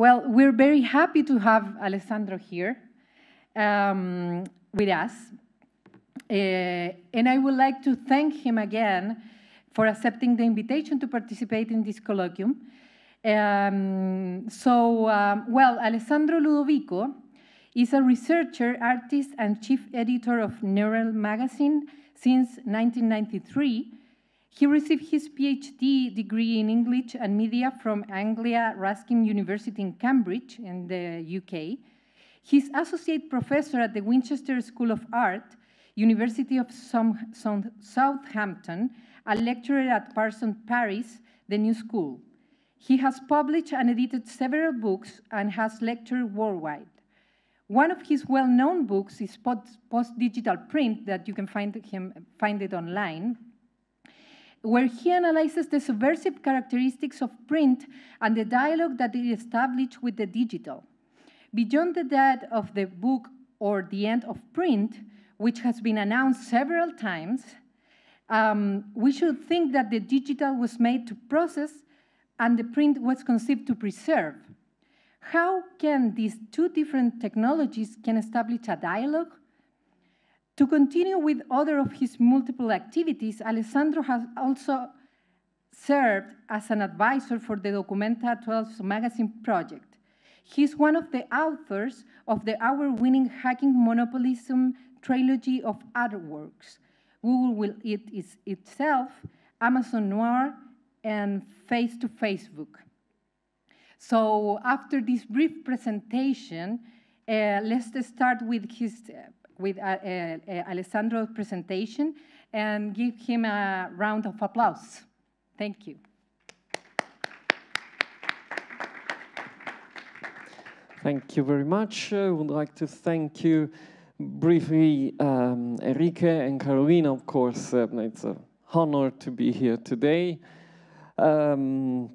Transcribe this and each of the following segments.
Well, we're very happy to have Alessandro here um, with us. Uh, and I would like to thank him again for accepting the invitation to participate in this colloquium. Um, so, um, well, Alessandro Ludovico is a researcher, artist, and chief editor of Neural magazine since 1993 he received his PhD degree in English and media from Anglia Ruskin University in Cambridge in the UK. He's associate professor at the Winchester School of Art, University of Southampton, a lecturer at Parsons Paris, the New School. He has published and edited several books and has lectured worldwide. One of his well-known books is Post-Digital Print that you can find, him, find it online, where he analyzes the subversive characteristics of print and the dialogue that it established with the digital. Beyond the death of the book or the end of print, which has been announced several times, um, we should think that the digital was made to process and the print was conceived to preserve. How can these two different technologies can establish a dialogue to continue with other of his multiple activities, Alessandro has also served as an advisor for the Documenta 12 magazine project. He's one of the authors of the award-winning Hacking Monopolism trilogy of artworks, Google Will Eat Itself, Amazon Noir, and Face to Facebook. So after this brief presentation, uh, let's start with his uh, with uh, uh, uh, Alessandro's presentation and give him a round of applause. Thank you. Thank you very much. I would like to thank you briefly, um, Enrique and Carolina, of course. Uh, it's an honor to be here today. Um,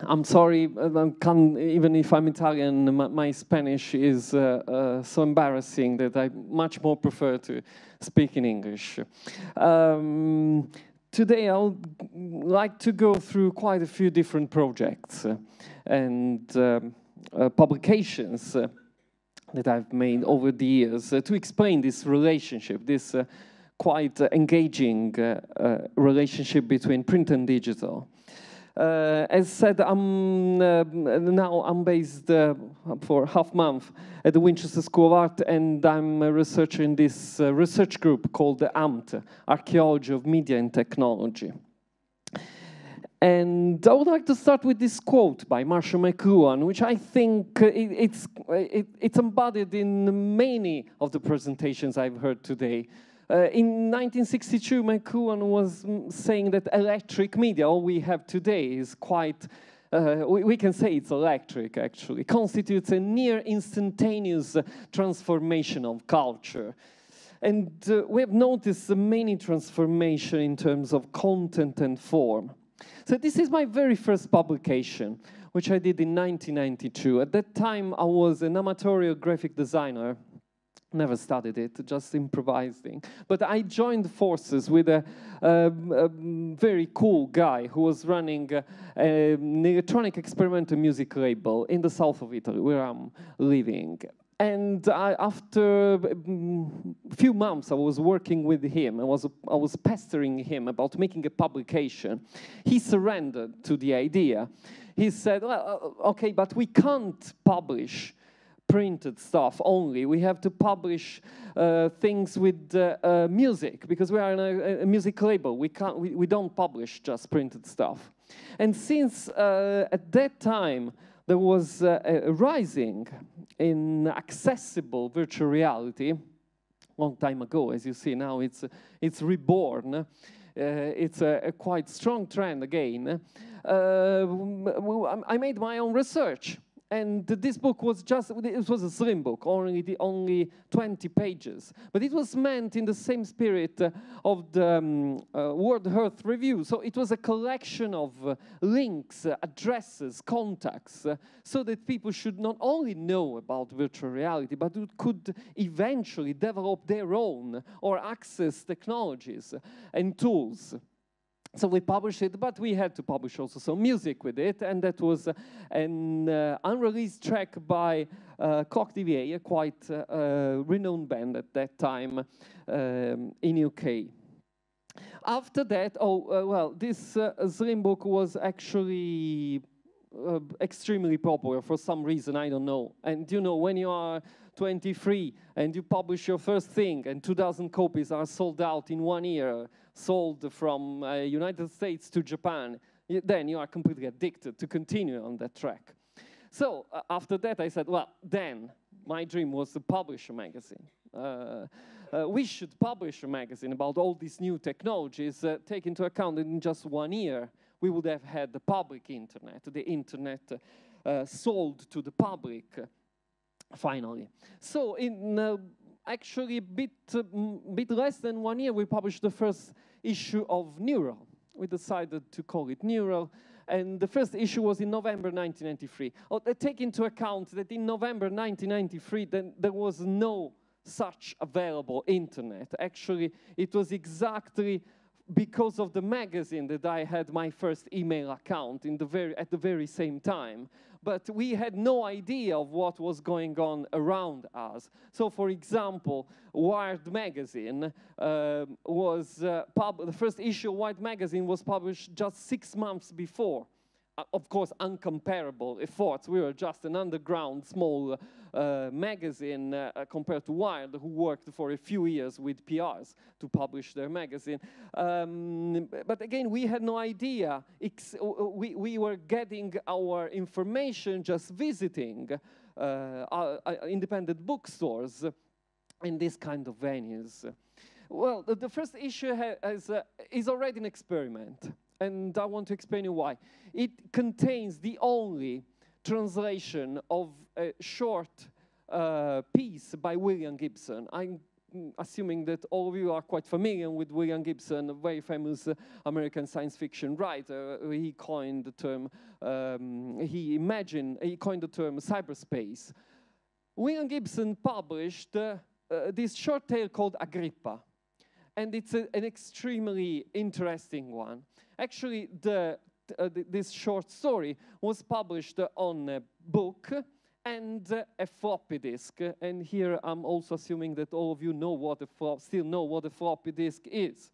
I'm sorry, I can't, even if I'm Italian, my, my Spanish is uh, uh, so embarrassing that I much more prefer to speak in English. Um, today I would like to go through quite a few different projects uh, and um, uh, publications uh, that I've made over the years uh, to explain this relationship, this quite engaging relationship between print and digital. Uh, as said, I'm, uh, now I'm based uh, for half month at the Winchester School of Art, and I'm a researcher in this uh, research group called the AMT, Archaeology of Media and Technology. And I would like to start with this quote by Marshall McLuhan, which I think uh, it, it's, it, it's embodied in many of the presentations I've heard today. Uh, in 1962, McLuhan was mm, saying that electric media, all we have today, is quite, uh, we, we, can say it's electric actually, constitutes a near instantaneous transformation of culture. And uh, we have noticed many transformation in terms of content and form. So this is my very first publication, which I did in 1992. At that time, I was an amateur graphic designer never studied it, just improvising. But I joined forces with a, um, a very cool guy who was running a, a, an electronic experimental music label in the south of Italy, where I'm living. And I, after a mm, few months, I was working with him. I was, I was pestering him about making a publication. He surrendered to the idea. He said, well, uh, okay, but we can't publish printed stuff only. We have to publish uh, things with uh, uh music because we are a, a, music label. We can't. We, we don't publish just printed stuff. And since uh, at that time there was uh, a rising in accessible virtual reality, long time ago, as you see now, it's it's reborn. Uh, it's a, a, quite strong trend again. Uh, I made my own research and this book was just it was a slim book only the only 20 pages but it was meant in the same spirit uh, of the um, uh, world health review so it was a collection of uh, links uh, addresses contacts uh, so that people should not only know about virtual reality but could eventually develop their own or access technologies and tools so we published it, but we had to publish also some music with it, and that was uh, an uh, unreleased track by uh, TV, DVA, a quite uh, uh, renowned band at that time um, in UK. After that, oh, uh, well, this Slim book was actually extremely popular for some reason, I don't know. And you know, when you are 23 and you publish your first thing and 2,000 copies are sold out in one year, sold from uh, United States to Japan, then you are completely addicted to continue on that track. So uh, after that, I said, well, then my dream was to publish a magazine. Uh, uh, we should publish a magazine about all these new technologies. Uh, take into account that in just one year, we would have had the public internet, the internet uh, sold to the public, uh, finally. So in actually a bit, mm, bit less than one year, we published the first issue of Neural. We decided to call it Neural. And the first issue was in November 1993. Oh, take into account that in November 1993, then there was no such available internet. Actually, it was exactly because of the magazine that I had my first email account in the very, at the very same time. But we had no idea of what was going on around us. So, for example, Wired magazine uh, was uh, the first issue of Wired magazine was published just six months before. Uh, of course, uncomparable efforts. We were just an underground small magazine uh, compared to Wired, who worked for a few years with PRs to publish their magazine. Um, but again, we had no idea. Uh, uh, we, we were getting our information just visiting uh, independent bookstores in this kind of venues. Well, the first issue has, uh, is already an experiment, and I want to explain you why. It contains the only translation of a short uh, piece by William Gibson. I'm assuming that all of you are quite familiar with William Gibson, a very famous uh, American science fiction writer. Uh, he coined the term, um, he imagined, he coined the term cyberspace. William Gibson published uh, uh, this short tale called Agrippa. And it's a, an extremely interesting one. Actually, the uh, th this short story was published on a book and a floppy disk. And here I'm also assuming that all of you know what a flop, still know what a floppy disk is.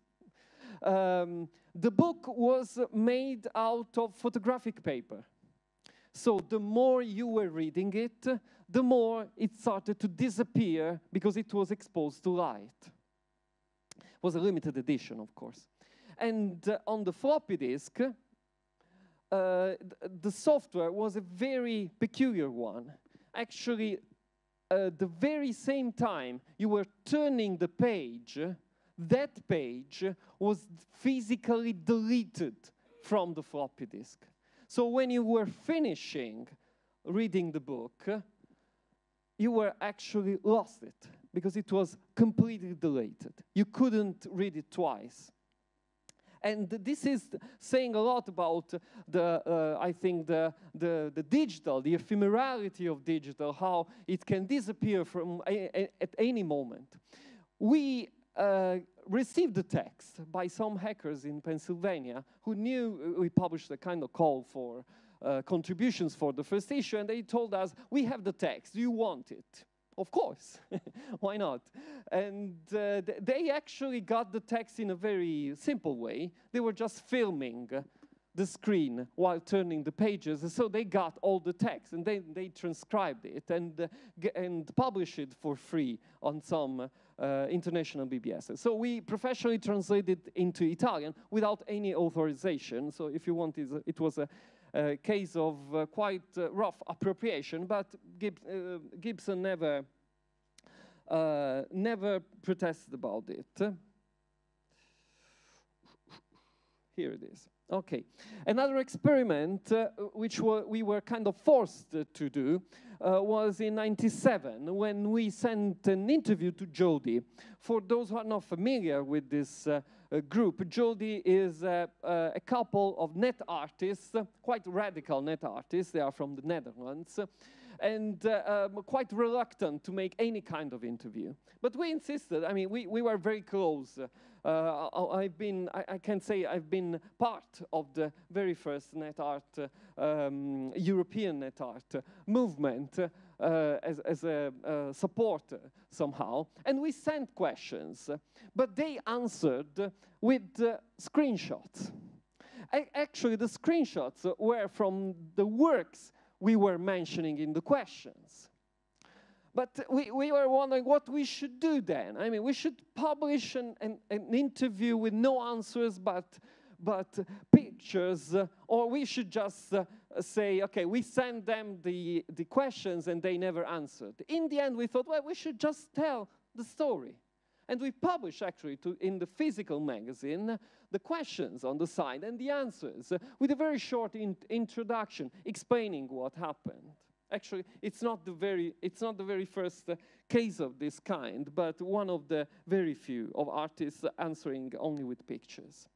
Um, the book was made out of photographic paper. So the more you were reading it, the more it started to disappear because it was exposed to light. It was a limited edition, of course. And uh, on the floppy disk, the software was a very peculiar one. Actually, uh, the very same time you were turning the page, that page was physically deleted from the floppy disk. So when you were finishing reading the book, you were actually lost it because it was completely deleted. You couldn't read it twice. And this is saying a lot about the, uh, I think, the, the, the, digital, the ephemerality of digital, how it can disappear from a, a, at any moment. We uh, received a text by some hackers in Pennsylvania who knew uh, we published a kind of call for uh, contributions for the first issue, and they told us, we have the text, do you want it? of course, why not? And uh, th they actually got the text in a very simple way. They were just filming the screen while turning the pages, so they got all the text, and then they transcribed it and, uh, and published it for free on some uh, international BBS. So we professionally translated into Italian without any authorization, so if you want, it was a uh, case of uh, quite uh, rough appropriation, but Gib Gibson never, never protested about it. Here it is. Okay. Another experiment uh, which we were kind of forced to do uh, was in 97 when we sent an interview to Jody. For those who are not familiar with this uh, group. Jody is a couple of net artists, quite radical net artists. They are from the Netherlands and uh, um, quite reluctant to make any kind of interview. But we insisted. I mean, we, we were very close. Uh, I, have been, I, I, can say I've been part of the very first net art, uh, um, European net art movement. Uh, as, as a support somehow. And we sent questions, but they answered with screenshots. actually, the screenshots were from the works we were mentioning in the questions. But we, we were wondering what we should do then. I mean, we should publish an, an, an interview with no answers but, but pictures, or we should just uh, say, okay, we send them the, the questions and they never answered. In the end, we thought, well, we should just tell the story. And we published actually to, in the physical magazine the questions on the side and the answers with a very short in introduction explaining what happened. Actually, it's not the very, it's not the very first case of this kind, but one of the very few of artists answering only with pictures.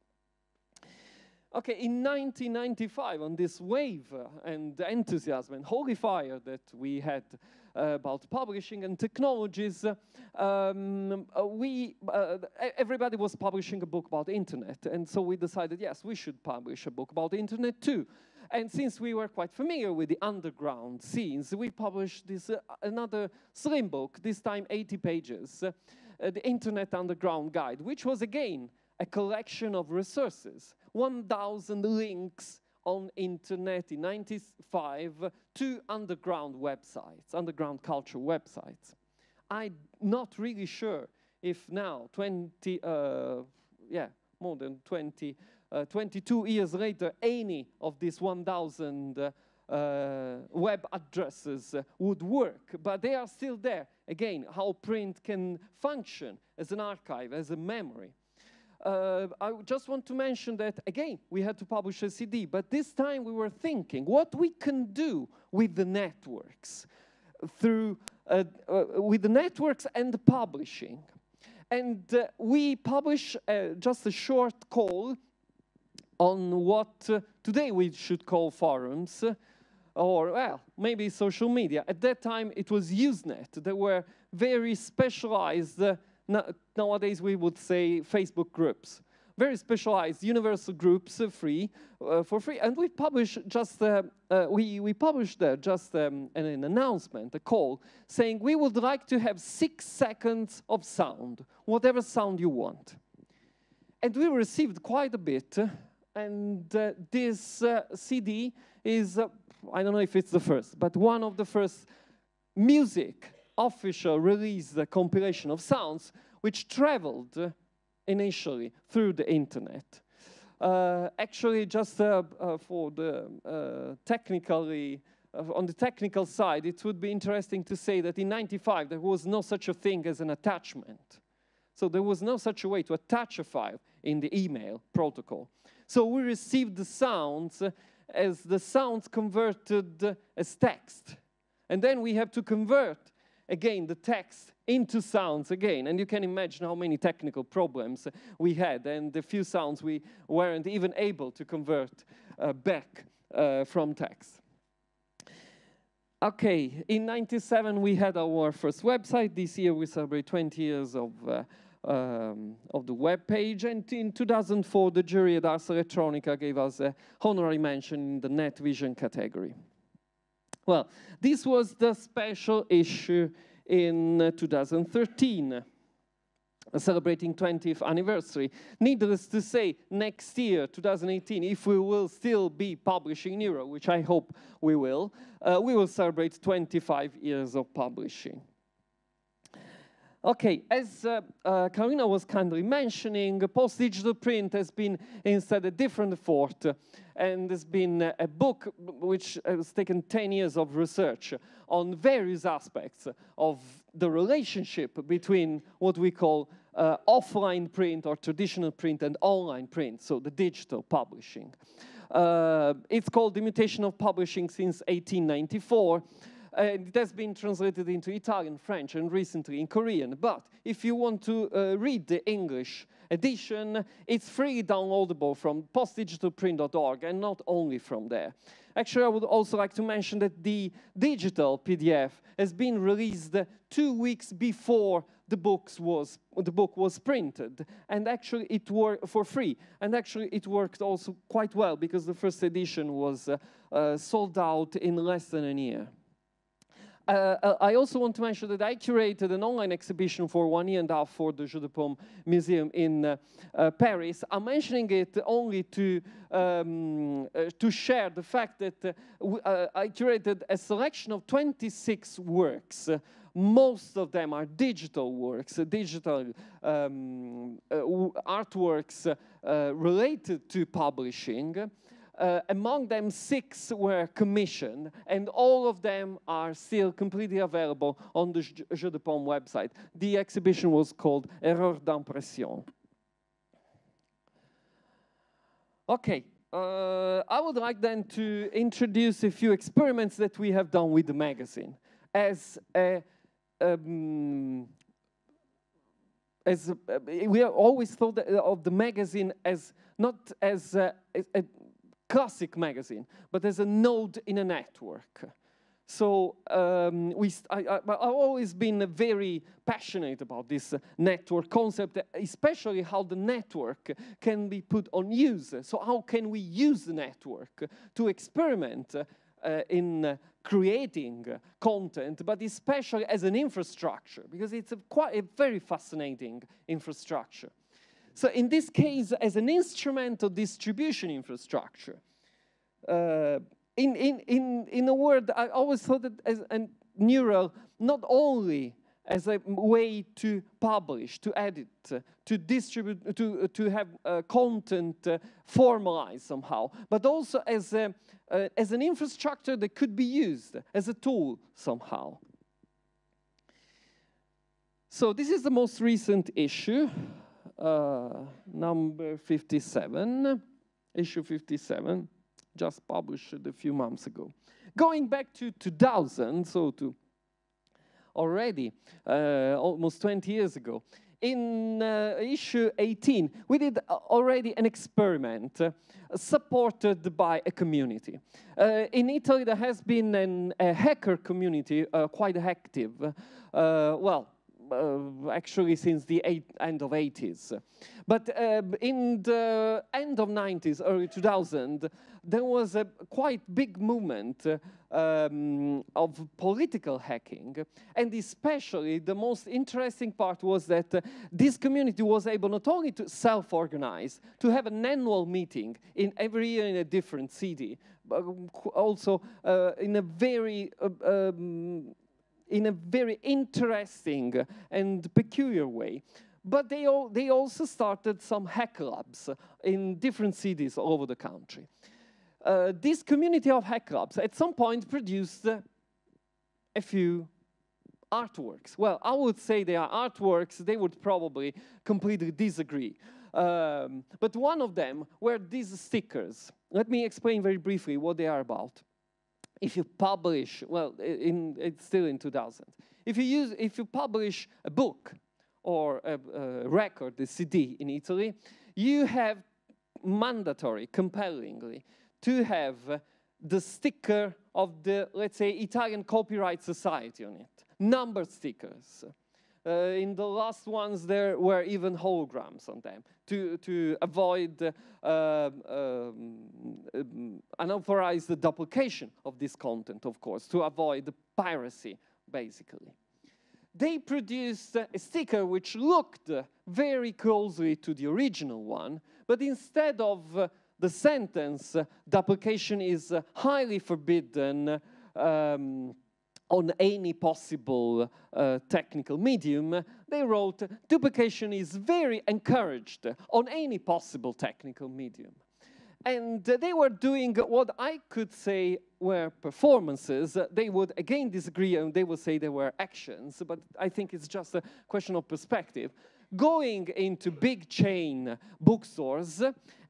Okay, in 1995, on this wave and enthusiasm and holy fire that we had uh, about publishing and technologies, um, we, uh, everybody was publishing a book about the internet. And so we decided, yes, we should publish a book about the internet too. And since we were quite familiar with the underground scenes, we published this uh, another slim book, this time 80 pages, uh, the Internet Underground Guide, which was again a collection of resources 1,000 links on internet in 95 to underground websites, underground culture websites. I'm not really sure if now, 20, uh, yeah, more than 20, uh, 22 years later, any of these 1,000 uh, uh, web addresses uh, would work, but they are still there. Again, how print can function as an archive, as a memory. Uh, I just want to mention that again, we had to publish a CD, but this time we were thinking what we can do with the networks through uh, uh, with the networks and publishing. And uh, we publish uh, just a short call on what uh, today we should call forums or well, maybe social media. At that time, it was Usenet. There were very specialized nowadays we would say Facebook groups. Very specialized, universal groups free, uh, for free. And we publish just, uh, uh, we, we published just um, an, an announcement, a call, saying we would like to have six seconds of sound, whatever sound you want. And we received quite a bit. And uh, this uh, CD is, uh, I don't know if it's the first, but one of the first music official released compilation of sounds which traveled initially through the internet. Uh, actually, just uh, uh, for the uh, technically, uh, on the technical side, it would be interesting to say that in 95, there was no such a thing as an attachment. So there was no such a way to attach a file in the email protocol. So we received the sounds as the sounds converted as text. And then we have to convert again the text into sounds again. And you can imagine how many technical problems we had and the few sounds we weren't even able to convert uh, back uh, from text. Okay, in 97 we had our first website. This year we celebrate 20 years of uh, um, of the web page. And in 2004, the jury at Ars Electronica gave us a honorary mention in the Net Vision category. Well, this was the special issue in uh, 2013, celebrating 20th anniversary. Needless to say, next year, 2018, if we will still be publishing Nero, which I hope we will, uh, we will celebrate 25 years of publishing. Okay, as uh, uh, was kindly mentioning, post-digital print has been instead a different fort, and there's been a book which has taken 10 years of research on various aspects of the relationship between what we call uh, offline print or traditional print and online print, so the digital publishing. Uh, it's called The Mutation of Publishing since 1894, and it has been translated into Italian, French, and recently in Korean. But if you want to uh, read the English edition, it's free downloadable from postdigitalprint.org and not only from there. Actually, I would also like to mention that the digital PDF has been released two weeks before the, books was, the book was printed, and actually it worked for free. And actually it worked also quite well because the first edition was uh, uh, sold out in less than a year. Uh, uh, I also want to mention that I curated an online exhibition for one year and a half for the Jeu de Paume Museum in uh, uh, Paris. I'm mentioning it only to, um, uh, to share the fact that uh, I curated a selection of 26 works most of them are digital works, uh, digital um, uh, artworks uh, related to publishing. Uh, among them, six were commissioned, and all of them are still completely available on the Jeu de Paume website. The exhibition was called Erreur d'impression. Okay, uh, I would like then to introduce a few experiments that we have done with the magazine as a um, as a, we always thought of the magazine as not as classic magazine, but as a node in a network. So um, we I, have always been very passionate about this uh, network concept, especially how the network can be put on use. So how can we use the network to experiment uh, in uh, creating content, but especially as an infrastructure, because it's a, quite a very fascinating infrastructure. So in this case, as an instrument of distribution infrastructure, uh, in, in, in, in a word, I always thought that as a neural, not only as a way to publish, to edit, uh, to distribute, to, uh, to have uh, content uh, formalized somehow, but also as, a, uh, as an infrastructure that could be used as a tool somehow. So this is the most recent issue uh, number 57, issue 57, just published a few months ago. Going back to 2000, so to already uh, almost 20 years ago, in uh, issue 18, we did uh, already an experiment uh, supported by a community. Uh, in Italy, there has been an, a hacker community uh, quite active. Uh, well, uh, actually since the eight, end of 80s. But uh, in the end of 90s, early 2000, there was a quite big movement um, of political hacking. And especially the most interesting part was that uh, this community was able not only to self-organize, to have an annual meeting in every year in a different city, but um, also uh, in a very uh, um, in a very interesting and peculiar way. But they, all, they also started some hack labs in different cities all over the country. Uh, this community of hack labs at some point produced a few artworks. Well, I would say they are artworks. They would probably completely disagree. Um, but one of them were these stickers. Let me explain very briefly what they are about if you publish, well, in, it's still in 2000. If you, use, if you publish a book or a, a record, a CD in Italy, you have mandatory, compellingly, to have the sticker of the, let's say, Italian Copyright Society on it, number stickers. Uh, in the last ones, there were even holograms on them to, to avoid uh, um, um, unauthorized duplication of this content, of course, to avoid piracy, basically. They produced a sticker which looked very closely to the original one, but instead of uh, the sentence, duplication is highly forbidden, um, on any possible uh, technical medium, they wrote, duplication is very encouraged on any possible technical medium. And they were doing what I could say were performances. They would again disagree and they would say they were actions, but I think it's just a question of perspective. Going into big chain bookstores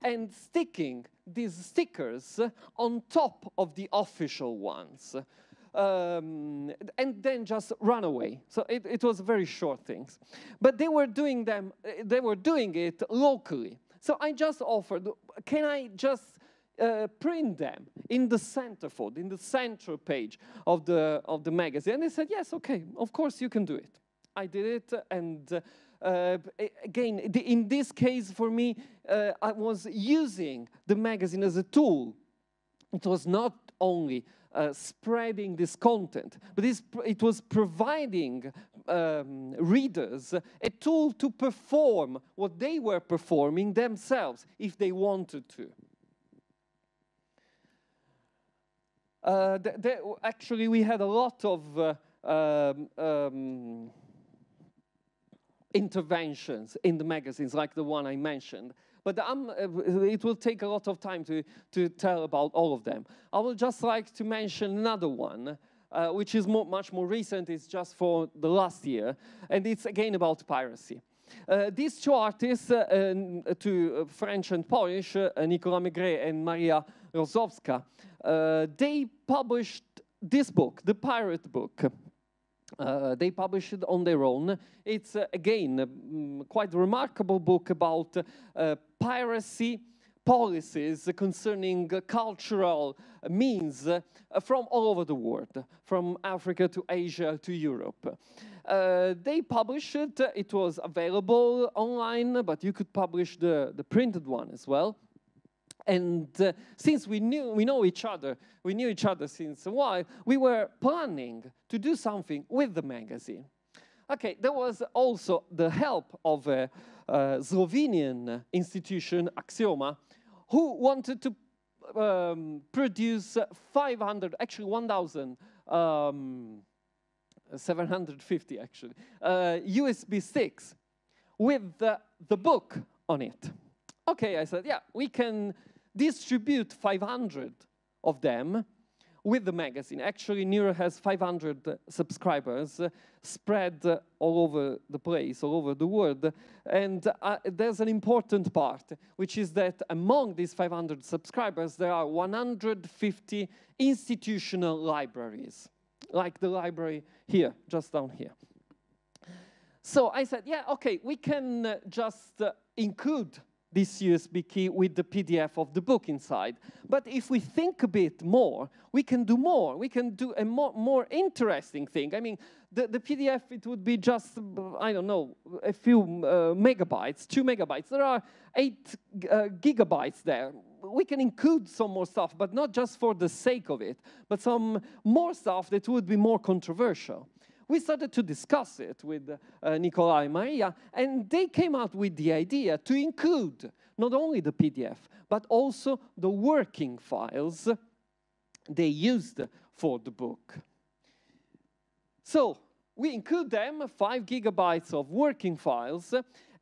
and sticking these stickers on top of the official ones um, and then just run away. So it, it was very short things. But they were doing them, eh, they were doing it locally. So I just offered, can I just uh, print them in the centerfold, in the center page of the, of the magazine? And they said, yes, okay, of course you can do it. I did it, and uh, eh, again, in this case for me, uh, I was using the magazine as a tool. It was not only uh, spreading this content, but it was providing um, readers a tool to perform what they were performing themselves if they wanted to. Uh, th th actually, we had a lot of uh, um, um, interventions in the magazines, like the one I mentioned but I'm, uh, it will take a lot of time to, to tell about all of them. I would just like to mention another one, uh, which is more, much more recent. It's just for the last year, and it's again about piracy. Uh, these two artists, uh, uh, two uh, French and Polish, uh, Nicolas Maigret and Maria Rozowska, they published this book, The Pirate Book uh, they published on their own. It's, uh, again, a um, quite remarkable book about uh, piracy policies concerning cultural means uh, from all over the world, from Africa to Asia to Europe. Uh, they published it. It was available online, but you could publish the, the printed one as well. And uh, since we knew we know each other, we knew each other since a while, we were planning to do something with the magazine. Okay, there was also the help of a Slovenian institution, Axioma, who wanted to um, produce 500, actually 1,000, um, 750 actually, uh, USB sticks with the, the book on it. Okay, I said, yeah, we can distribute 500 of them with the magazine. Actually, Nero has 500 subscribers spread all over the place, all over the world. And uh, there's an important part, which is that among these 500 subscribers, there are 150 institutional libraries, like the library here, just down here. So I said, yeah, okay, we can uh, just uh, include this USB key with the PDF of the book inside. But if we think a bit more, we can do more. We can do a more, more interesting thing. I mean, the, the PDF, it would be just, I don't know, a few uh, megabytes, two megabytes. There are eight uh, gigabytes there. We can include some more stuff, but not just for the sake of it, but some more stuff that would be more controversial we started to discuss it with uh, and Maria, and they came out with the idea to include not only the PDF, but also the working files they used for the book. So we include them, five gigabytes of working files,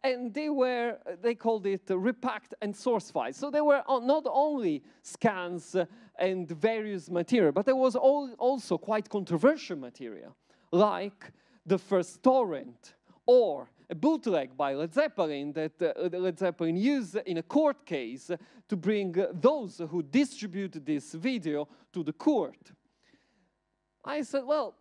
and they were, they called it repacked and source files. So they were not only scans uh, and various material, but there was also quite controversial material like the first torrent or a bootleg by Led Zeppelin that uh, Led Zeppelin used in a court case to bring those who distributed this video to the court. I said, well,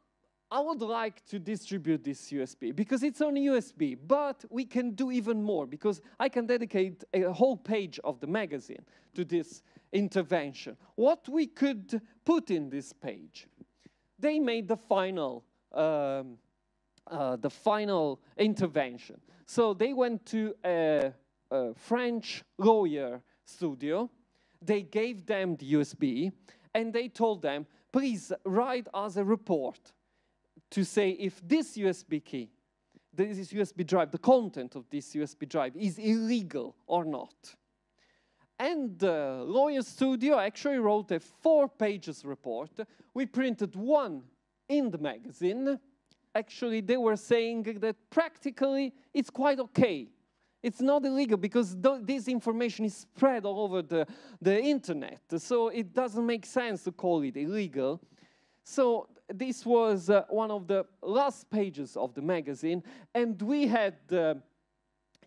I would like to distribute this USB because it's on USB, but we can do even more because I can dedicate a whole page of the magazine to this intervention. What we could put in this page? They made the final um, uh, the final intervention. So they went to a, a French lawyer studio. They gave them the USB, and they told them, please write us a report to say if this USB key, this USB drive, the content of this USB drive is illegal or not. And the lawyer studio actually wrote a four pages report. We printed one in the magazine, actually they were saying that practically it's quite okay. It's not illegal because this information is spread all over the, the internet. So it doesn't make sense to call it illegal. So this was uh, one of the last pages of the magazine, and we had the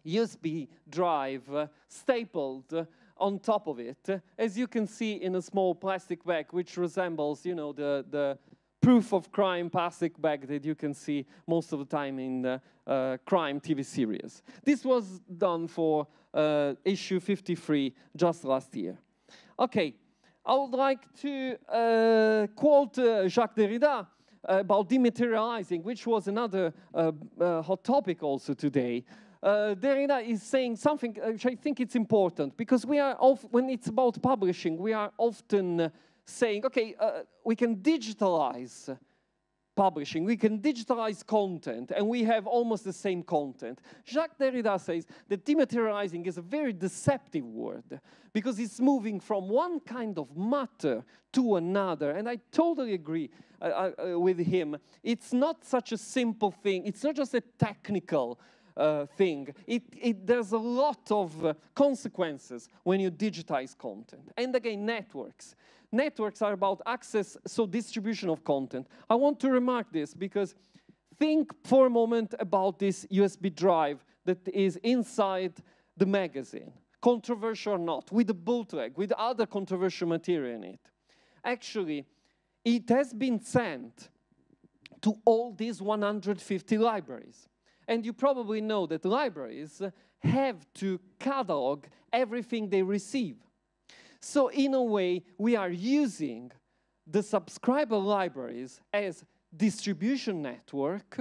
USB drive uh, stapled uh, on top of it, as you can see in a small plastic bag, which resembles, you know, the, the proof of crime past back that you can see most of the time in the uh, crime TV series. This was done for uh, issue 53 just last year. Okay, I would like to uh, quote uh, Jacques Derrida about dematerializing, which was another uh, uh, hot topic also today. Uh, Derrida is saying something which I think it's important because we are of, when it's about publishing, we are often saying, okay, uh, we can digitalize publishing, we can digitalize content, and we have almost the same content. Jacques Derrida says that dematerializing is a very deceptive word because it's moving from one kind of matter to another, and I totally agree uh, uh, with him. It's not such a simple thing. It's not just a technical uh, thing. It, it, there's a lot of uh, consequences when you digitize content. And again, networks. Networks are about access, so distribution of content. I want to remark this because think for a moment about this USB drive that is inside the magazine, controversial or not, with a bootleg, with other controversial material in it. Actually, it has been sent to all these 150 libraries. And you probably know that libraries have to catalog everything they receive. So in a way, we are using the subscriber libraries as distribution network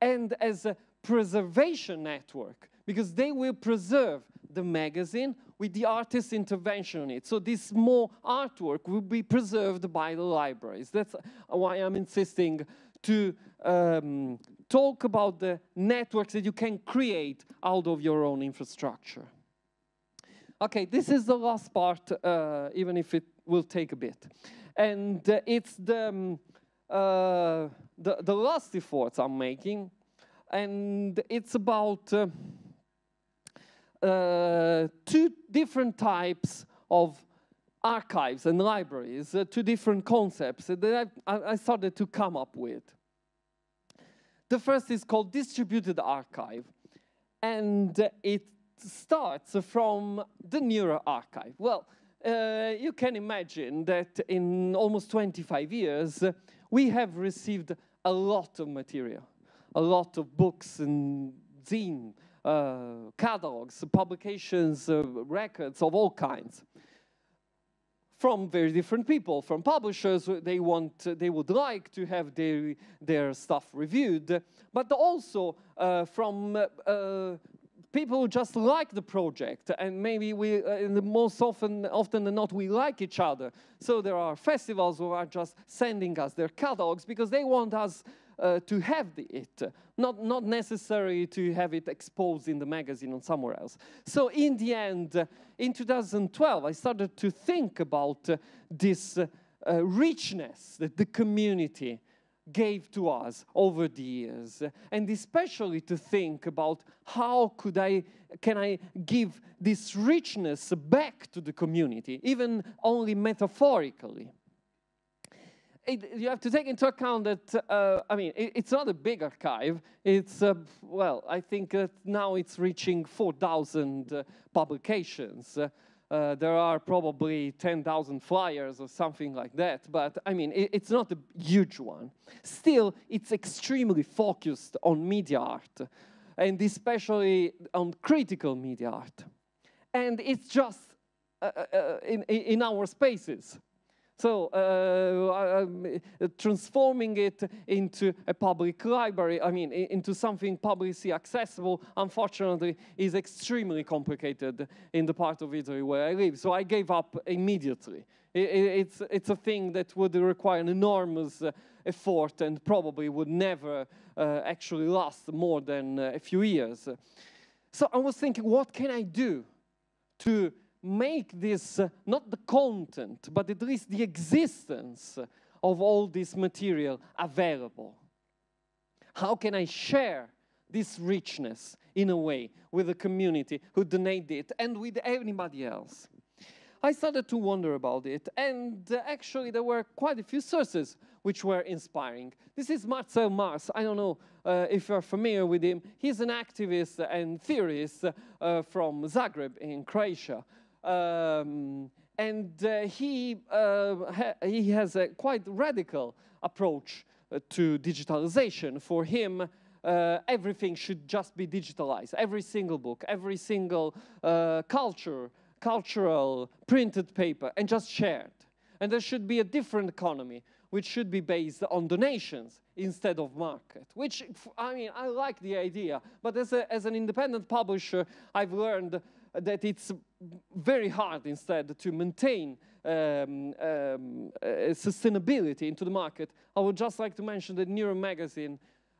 and as a preservation network because they will preserve the magazine with the artist's intervention on it. So this more artwork will be preserved by the libraries. That's why I'm insisting to um, talk about the networks that you can create out of your own infrastructure. Okay, this is the last part, uh, even if it will take a bit. And uh, it's the, um, uh, the, the last efforts I'm making, and it's about uh, uh, two different types of archives and libraries, uh, two different concepts that I, I started to come up with. The first is called distributed archive, and it starts from the neural archive. Well, uh, you can imagine that in almost 25 years, we have received a lot of material, a lot of books and zine, uh, catalogs, publications, uh, records of all kinds from very different people, from publishers. They want, they would like to have their, their stuff reviewed, but also uh, from uh, people who just like the project, and maybe we, uh, most often, often than not, we like each other. So there are festivals who are just sending us their catalogs because they want us uh, to have it, not, not necessary to have it exposed in the magazine or somewhere else. So in the end, in 2012, I started to think about uh, this uh, richness that the community gave to us over the years and especially to think about how could i can i give this richness back to the community even only metaphorically it, you have to take into account that, uh, I mean, it, it's not a big archive. It's, uh, well, I think that now it's reaching 4,000 uh, publications. Uh, there are probably 10,000 flyers or something like that, but I mean, it, it's not a huge one. Still, it's extremely focused on media art, and especially on critical media art. And it's just uh, uh, in, in our spaces. So, uh, uh, um, uh, transforming it into a public library, I mean, into something publicly accessible, unfortunately, is extremely complicated in the part of Italy where I live. So I gave up immediately. It's, it's a thing that would require an enormous uh, effort and probably would never uh, actually last more than a few years. So I was thinking, what can I do to make this uh, not the content, but at least the existence of all this material available? How can I share this richness in a way with the community who donated it and with anybody else? I started to wonder about it, and uh, actually, there were quite a few sources which were inspiring. This is Marcel Mars. I don't know uh, if you're familiar with him. He's an activist and theorist uh, from Zagreb in Croatia um, and uh, he, uh, ha he has a quite radical approach uh, to digitalization. For him, uh, everything should just be digitalized. Every single book, every single uh, culture, cultural printed paper, and just shared. And there should be a different economy, which should be based on donations instead of market, which, I mean, I like the idea. But as, a, as an independent publisher, I've learned that it's very hard instead to maintain um, um, uh, sustainability into the market, I would just like to mention that Neuro Magazine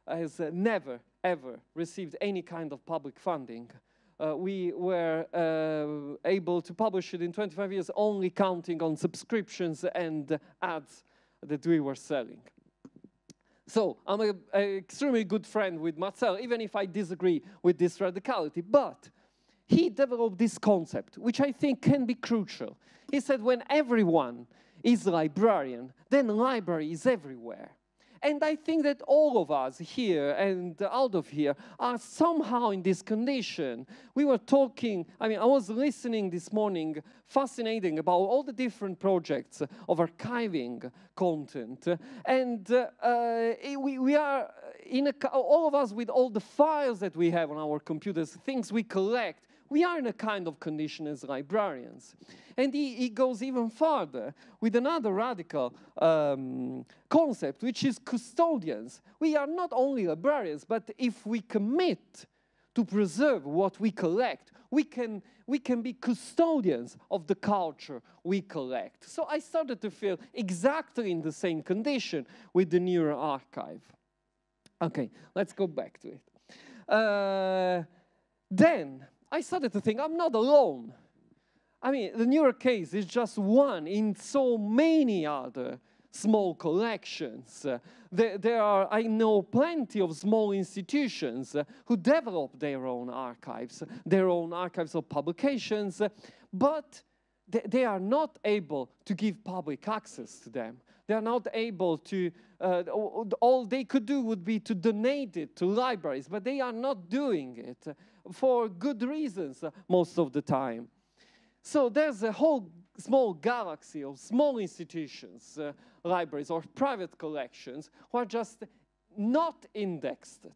has uh, never, ever received any kind of public funding. Uh, we were uh, able to publish it in 25 years only counting on subscriptions and ads that we were selling. So I'm an extremely good friend with Marcel, even if I disagree with this radicality. But he developed this concept, which I think can be crucial. He said, when everyone is librarian, then library is everywhere. And I think that all of us here and out of here are somehow in this condition. We were talking, I mean, I was listening this morning, fascinating about all the different projects of archiving content. And uh, eh, we, we are, in a, all of us with all the files that we have on our computers, things we collect, we are in a kind of condition as librarians. And he, he goes even further with another radical um, concept, which is custodians. We are not only librarians, but if we commit to preserve what we collect. We can, we can be custodians of the culture we collect. So I started to feel exactly in the same condition with the neural archive. Okay, let's go back to it. Uh, then, I started to think, I'm not alone. I mean, the York case is just one in so many other small collections. Uh, there, there, are, I know, plenty of small institutions uh, who develop their own archives, their own archives of publications, uh, but they, are not able to give public access to them. They are not able to, uh, all they could do would be to donate it to libraries, but they are not doing it for good reasons most of the time. So there's a whole small galaxy of small institutions, uh, libraries or private collections who are just not indexed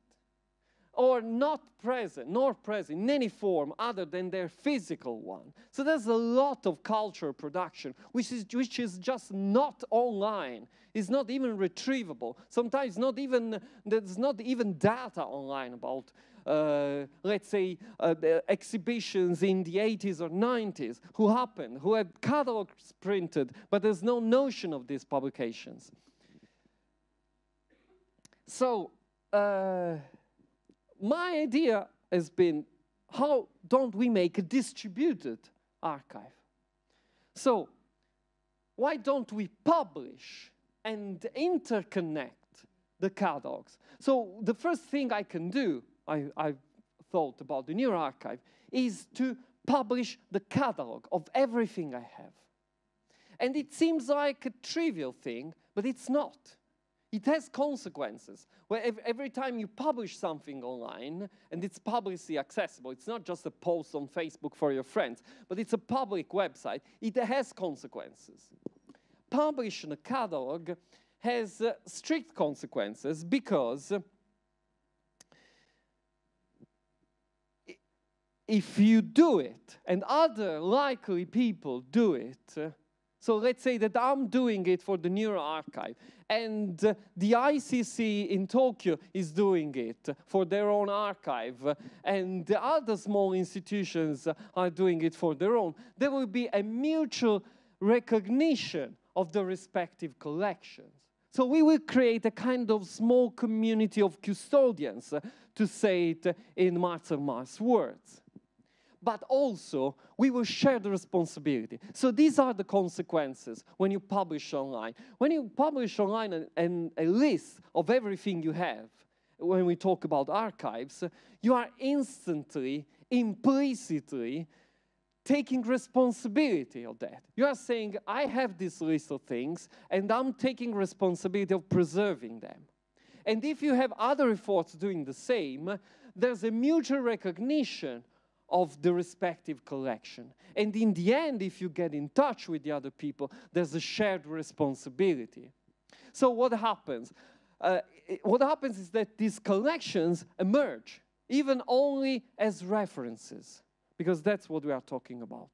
or not present, nor present in any form other than their physical one. So there's a lot of cultural production, which is, which is just not online. It's not even retrievable. Sometimes not even, there's not even data online about uh, let's say, uh, exhibitions in the 80s or 90s who happened, who had catalogs printed, but there's no notion of these publications. So, uh, my idea has been how don't we make a distributed archive? So, why don't we publish and interconnect the catalogs? So, the first thing I can do I, I thought about the New Archive is to publish the catalog of everything I have. And it seems like a trivial thing, but it's not. It has consequences. Where every time you publish something online, and it's publicly accessible, it's not just a post on Facebook for your friends, but it's a public website, it has consequences. Publishing a catalog has uh, strict consequences because if you do it, and other likely people do it, uh, so let's say that I'm doing it for the Neural Archive, and uh, the ICC in Tokyo is doing it for their own archive, and the other small institutions are doing it for their own. There will be a mutual recognition of the respective collections. So we will create a kind of small community of custodians, uh, to say it in Marcel Mars words but also we will share the responsibility. So these are the consequences when you publish online. When you publish online and a list of everything you have, when we talk about archives, you are instantly, implicitly taking responsibility of that. You are saying, I have this list of things, and I'm taking responsibility of preserving them. And if you have other efforts doing the same, there's a mutual recognition of the respective collection. And in the end, if you get in touch with the other people, there's a shared responsibility. So what happens? Uh, what happens is that these collections emerge, even only as references, because that's what we are talking about.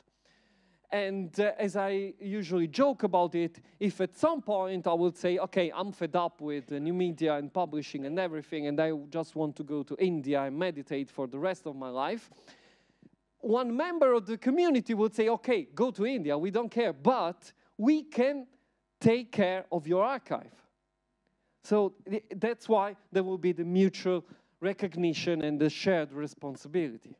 And uh, as I usually joke about it, if at some point I would say, okay, I'm fed up with the new media and publishing and everything, and I just want to go to India and meditate for the rest of my life, one member of the community would say, okay, go to India, we don't care, but we can take care of your archive. So that's why there will be the mutual recognition and the shared responsibility.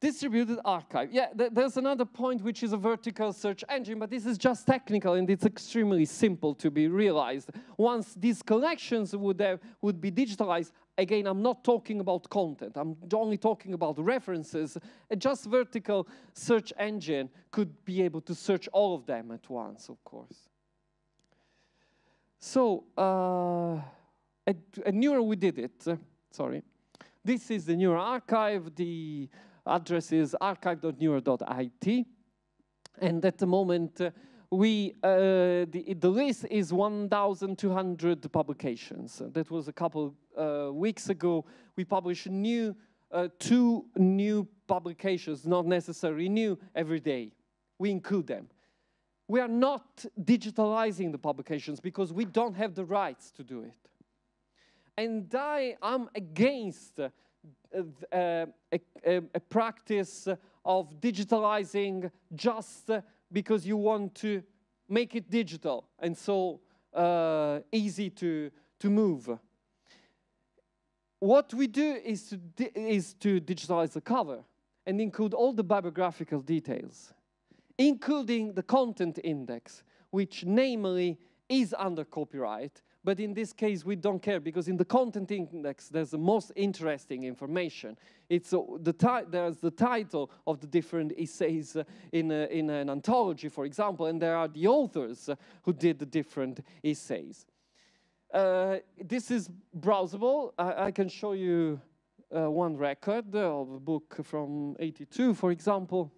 Distributed archive. Yeah, th there's another point which is a vertical search engine, but this is just technical and it's extremely simple to be realized. Once these collections would, have, would be digitalized, Again, I'm not talking about content. I'm only talking about references. A just vertical search engine could be able to search all of them at once, of course. So uh, at, at Neura, we did it. Uh, sorry. This is the Neura archive. The address is archive.neura.it. And at the moment, uh, we uh, the, the list is 1,200 publications. That was a couple uh, weeks ago. We published new uh, two new publications, not necessarily new, every day. We include them. We are not digitalizing the publications because we don't have the rights to do it. And I am against uh, uh a, a, a practice of digitalizing just because you want to make it digital and so uh, easy to, to move. What we do is to, is to digitalize the cover and include all the bibliographical details, including the content index, which namely is under copyright, but in this case we don't care because in the content index there's the most interesting information. It's uh, the there's the title of the different essays uh, in, uh, in an anthology, for example, and there are the authors uh, who did the different essays. Uh, this is browsable. I, I can show you uh, one record of a book from 82, for example,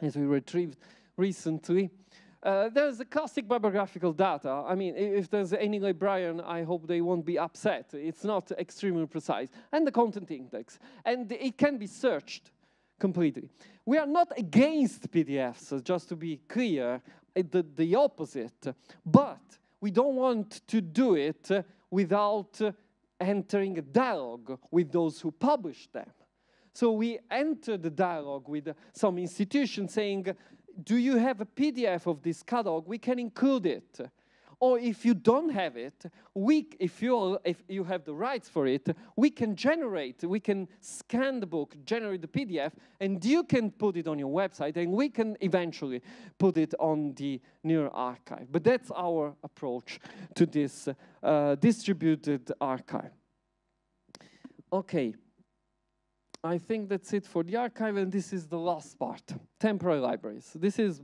as we retrieved recently. Uh, there's the classic bibliographical data. I mean, if there's any librarian, I hope they won't be upset. It's not extremely precise. And the content index. And it can be searched completely. We are not against PDFs, uh, just to be clear, uh, the, the opposite. But we don't want to do it without entering a dialogue with those who publish them. So we entered the dialogue with some institution saying, do you have a PDF of this catalog? We can include it. Or if you don't have it, we, if, you if you have the rights for it, we can generate, we can scan the book, generate the PDF, and you can put it on your website, and we can eventually put it on the Near Archive. But that's our approach to this uh, distributed archive. Okay. I think that's it for the archive, and this is the last part, temporary libraries. This is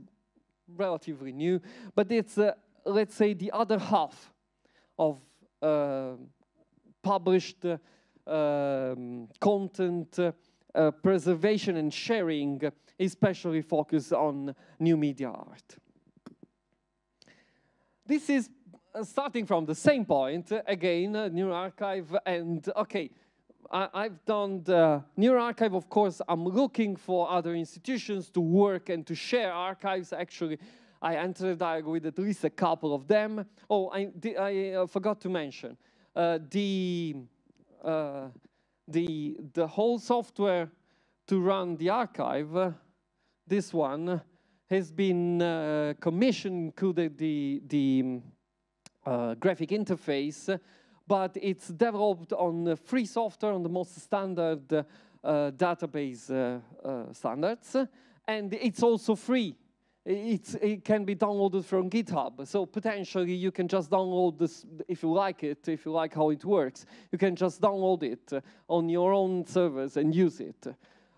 relatively new, but it's, uh, let's say, the other half of uh, published uh, um, content uh, uh, preservation and sharing, especially focused on new media art. This is starting from the same point, again, new archive, and okay, I, have done the Near Archive. Of course, I'm looking for other institutions to work and to share archives. Actually, I entered dialogue with at least a couple of them. Oh, I, I uh, forgot to mention uh, the, uh, the, the whole software to run the archive, uh, this one, has been uh, commissioned, included the, the uh, graphic interface but it's developed on uh, free software on the most standard uh, database uh, standards. And it's also free. It's, it can be downloaded from GitHub. So potentially, you can just download this if you like it, if you like how it works. You can just download it on your own servers and use it.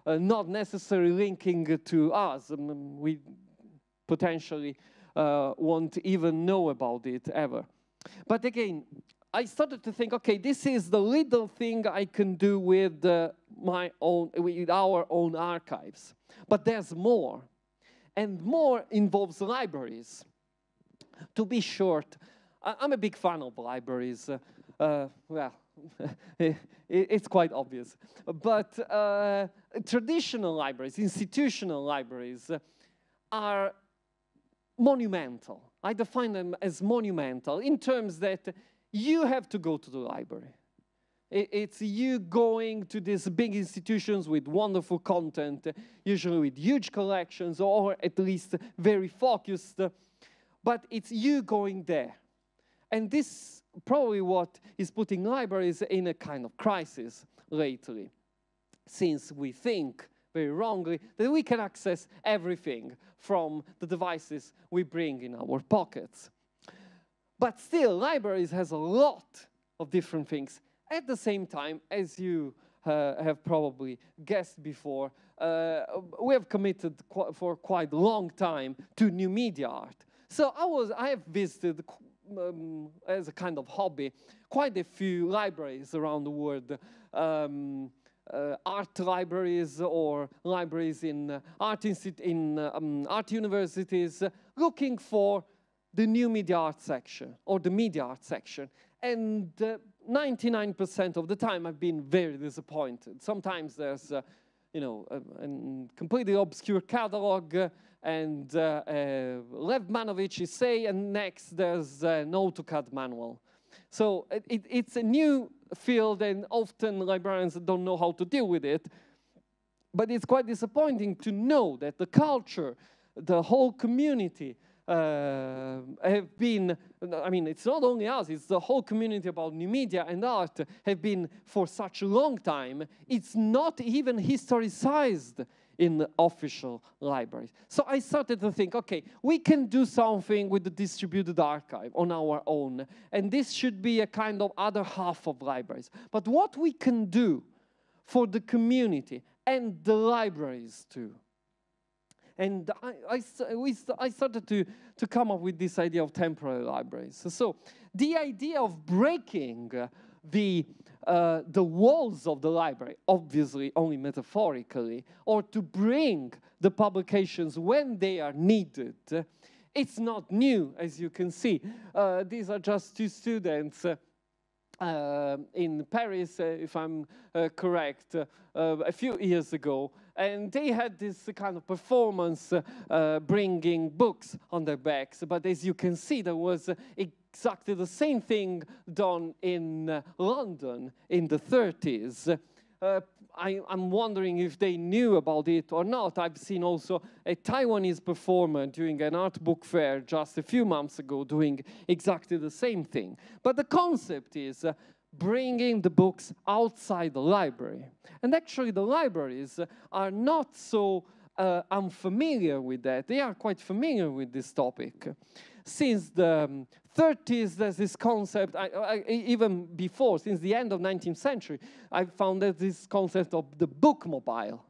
Uh, not necessarily linking to us. We potentially uh, won't even know about it ever. But again, I started to think, okay, this is the little thing I can do with uh, my own, with our own archives. But there's more, and more involves libraries. To be short, I I'm a big fan of libraries. Uh, well, it's quite obvious. But uh, traditional libraries, institutional libraries, are monumental. I define them as monumental in terms that you have to go to the library. It's you going to these big institutions with wonderful content, usually with huge collections or at least very focused. But it's you going there. And this probably what is putting libraries in a kind of crisis lately, since we think very wrongly that we can access everything from the devices we bring in our pockets. But still, libraries has a lot of different things. At the same time, as you uh, have probably guessed before, uh, we have committed qu for quite a long time to new media art. So I, was, I have visited um, as a kind of hobby, quite a few libraries around the world, um, uh, art libraries or libraries in uh, art, in uh, um, art universities, looking for the new media art section or the media art section. And 99% uh, of the time, I've been very disappointed. Sometimes there's, uh, you know, a, a, completely obscure catalog, uh, and uh, uh, Lev Manovich is say, and next there's uh, an AutoCAD manual. So it, it's a new field, and often librarians don't know how to deal with it. But it's quite disappointing to know that the culture, the whole community, uh, have been, I mean, it's not only us, it's the whole community about new media and art have been for such a long time, it's not even historicized in official libraries. So I started to think, okay, we can do something with the distributed archive on our own, and this should be a kind of other half of libraries. But what we can do for the community and the libraries too, and I, I, we, I started to, to come up with this idea of temporary libraries. So, so the idea of breaking the, uh, the walls of the library, obviously only metaphorically, or to bring the publications when they are needed, it's not new, as you can see. Uh, these are just two students uh, uh in Paris, uh, if I'm uh, correct, uh, a few years ago, and they had this kind of performance uh, bringing books on their backs. But as you can see, there was exactly the same thing done in uh, London in the 30s. Uh, I, am wondering if they knew about it or not. I've seen also a Taiwanese performer doing an art book fair just a few months ago doing exactly the same thing. But the concept is uh, bringing the books outside the library. And actually, the libraries are not so uh, unfamiliar with that. They are quite familiar with this topic. Since the um, 30s, there's this concept, I, I, even before, since the end of 19th century, I found that this concept of the book mobile.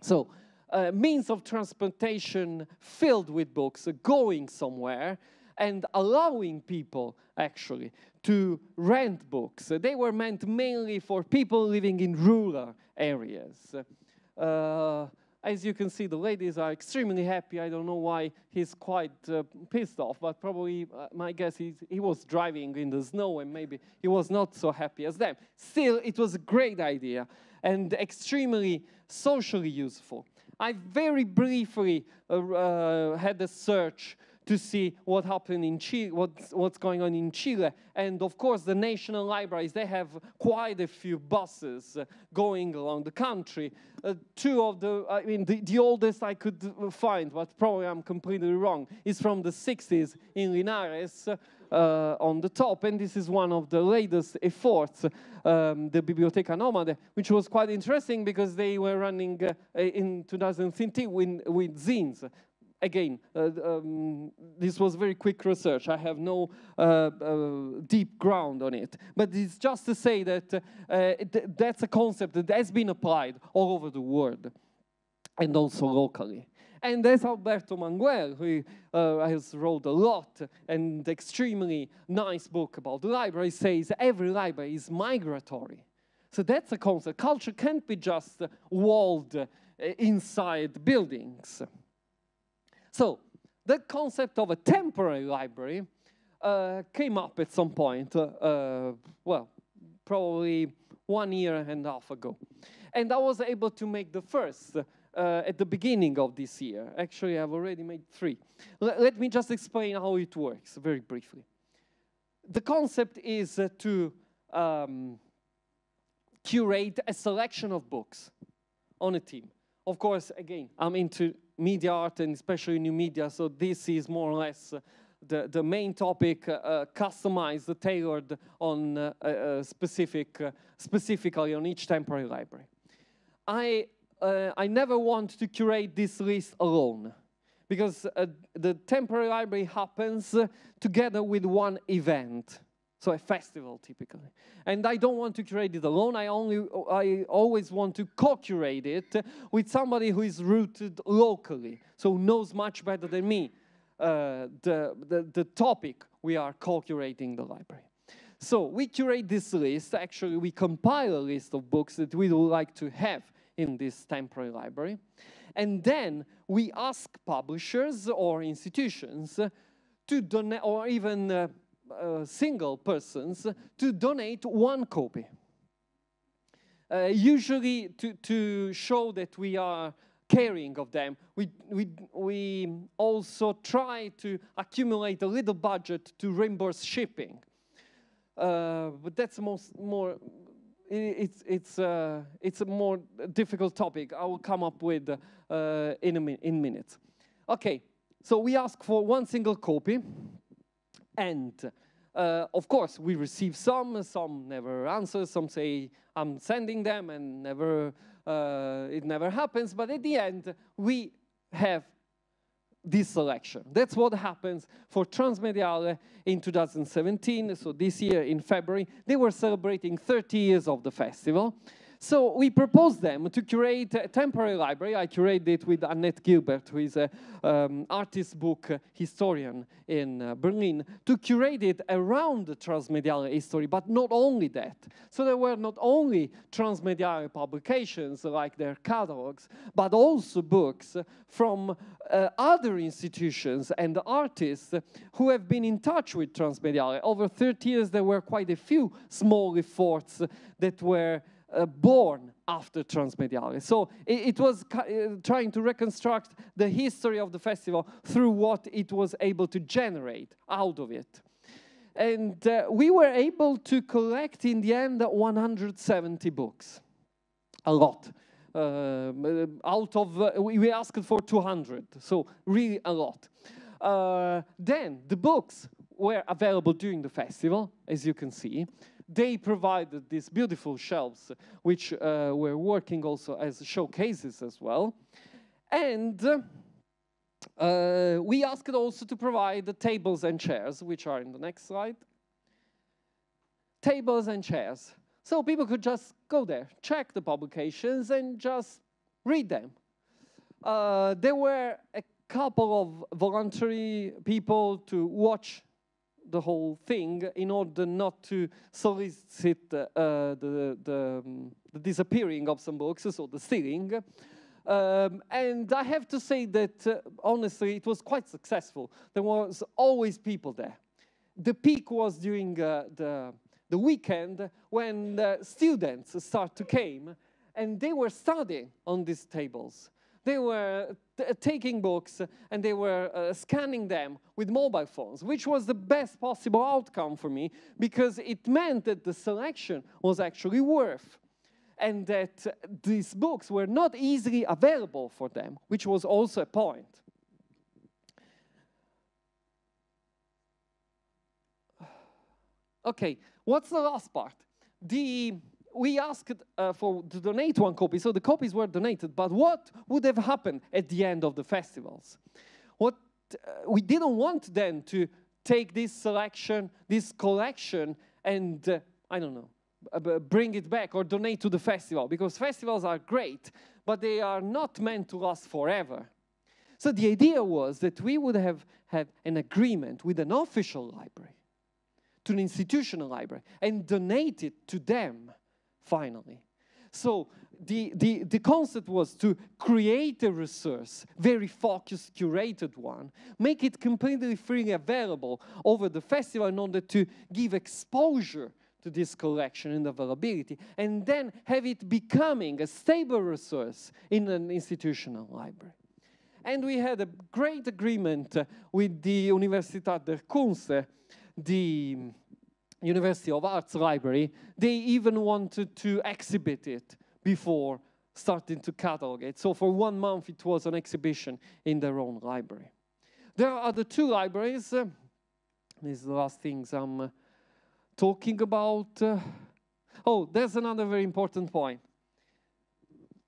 So, uh, means of transportation filled with books, uh, going somewhere, and allowing people actually to rent books. They were meant mainly for people living in rural areas. Uh, as you can see, the ladies are extremely happy. I don't know why he's quite uh, pissed off, but probably, uh, my guess is he was driving in the snow and maybe he was not so happy as them. Still, it was a great idea and extremely socially useful. I very briefly uh, uh had a search to see what happened in Chile, what's, what's going on in Chile. And of course, the national libraries, they have quite a few buses uh, going along the country. Uh, two of the, I mean, the, the, oldest I could find, but probably I'm completely wrong, is from the 60s in Linares. Uh, uh, on the top, and this is one of the latest efforts, um, the Biblioteca Nomade, which was quite interesting because they were running uh, in 2013 with, with zines, again, uh, um, this was very quick research. I have no uh, uh, deep ground on it. But it's just to say that uh, that's a concept that has been applied all over the world and also locally. And there's Alberto Manguel, who uh, has wrote a lot and extremely nice book about the library, says every library is migratory. So that's a concept. Culture can't be just walled uh, inside buildings. So the concept of a temporary library uh, came up at some point, uh, well, probably one year and a half ago. And I was able to make the first uh, at the beginning of this year. Actually, I've already made three. L let me just explain how it works very briefly. The concept is uh, to um, curate a selection of books on a team. Of course, again, I'm into media art and especially new media. So this is more or less uh, the, the main topic uh, uh, customized, tailored on uh, uh, uh specific, specifically on each temporary library. I, I never want to curate this list alone because the temporary library happens together with one event. So a festival typically. And I don't want to curate it alone. I only I always want to co-curate it with somebody who is rooted locally, so knows much better than me uh, the, the, the topic we are co-curating the library. So we curate this list. Actually, we compile a list of books that we would like to have in this temporary library. And then we ask publishers or institutions to donate, or even uh, uh, single persons to donate one copy. Uh, usually to, to show that we are caring of them, we, we, we also try to accumulate a little budget to reimburse shipping. Uh, but that's most, more, it's, it's, uh, it's a more difficult topic. I will come up with uh, in, a min in minutes. Okay, so we ask for one single copy end. Uh, of course, we receive some, some never answer, some say, I'm sending them and never, uh, it never happens, but at the end, we have this selection. That's what happens for Transmediale in 2017, so this year in February. They were celebrating 30 years of the festival, so we proposed them to curate a temporary library. I curated it with Annette Gilbert, who is an um, artist book historian in uh, Berlin, to curate it around the history, but not only that. So there were not only transmediale publications like their catalogs, but also books from uh, other institutions and artists who have been in touch with transmediale Over 30 years, there were quite a few small efforts that were uh, born after Transmediale, So it, it was uh, trying to reconstruct the history of the festival through what it was able to generate out of it. And uh, we were able to collect in the end 170 books, a lot. Um, uh, out of, uh, we asked for 200, so really a lot. then the books were available during the festival, as you can see they provided these beautiful shelves, which uh, were working also as showcases as well. And uh, we asked also to provide the tables and chairs, which are in the next slide. Tables and chairs. So people could just go there, check the publications, and just read them. Uh, there were a couple of voluntary people to watch the whole thing in order not to solicit uh, the, the, um, the, disappearing of some boxes or the stealing. Um, and I have to say that, uh, honestly, it was quite successful. There was always people there. The peak was during uh, the, the weekend when the uh, students start to came, and they were studying on these tables. They were taking books and they were uh, scanning them with mobile phones, which was the best possible outcome for me because it meant that the selection was actually worth and that these books were not easily available for them, which was also a point. Okay, what's the last part? The we asked uh, for to donate one copy, so the copies were donated. But what would have happened at the end of the festivals? What uh, we didn't want then to take this selection, this collection, and uh, I don't know, bring it back or donate to the festival because festivals are great, but they are not meant to last forever. So the idea was that we would have had an agreement with an official library, to an institutional library, and donate it to them finally. So the, the, the concept was to create a resource, very focused, curated one, make it completely freely available over the festival in order to give exposure to this collection and availability, and then have it becoming a stable resource in an institutional library. And we had a great agreement uh, with the Università del Kunze, the University of Arts Library, they even wanted to exhibit it before starting to catalog it. So for one month, it was an exhibition in their own library. There are the two libraries. Uh, these are the last things I'm uh, talking about. Uh, oh, there's another very important point.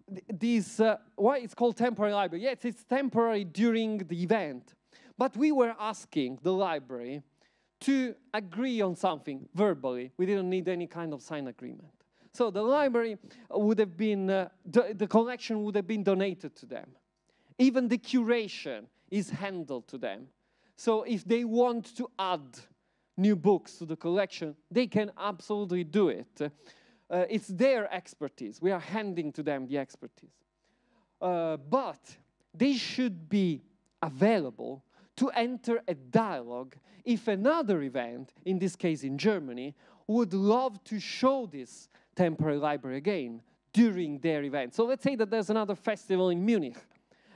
This, these, uh, why it's called temporary library? Yes, it's temporary during the event. But we were asking the library to agree on something verbally. We didn't need any kind of sign agreement. So the library would have been, uh, the, the collection would have been donated to them. Even the curation is handled to them. So if they want to add new books to the collection, they can absolutely do it. Uh, it's their expertise. We are handing to them the expertise. Uh, but they should be available to enter a dialogue if another event, in this case in Germany, would love to show this temporary library again during their event. So let's say that there's another festival in Munich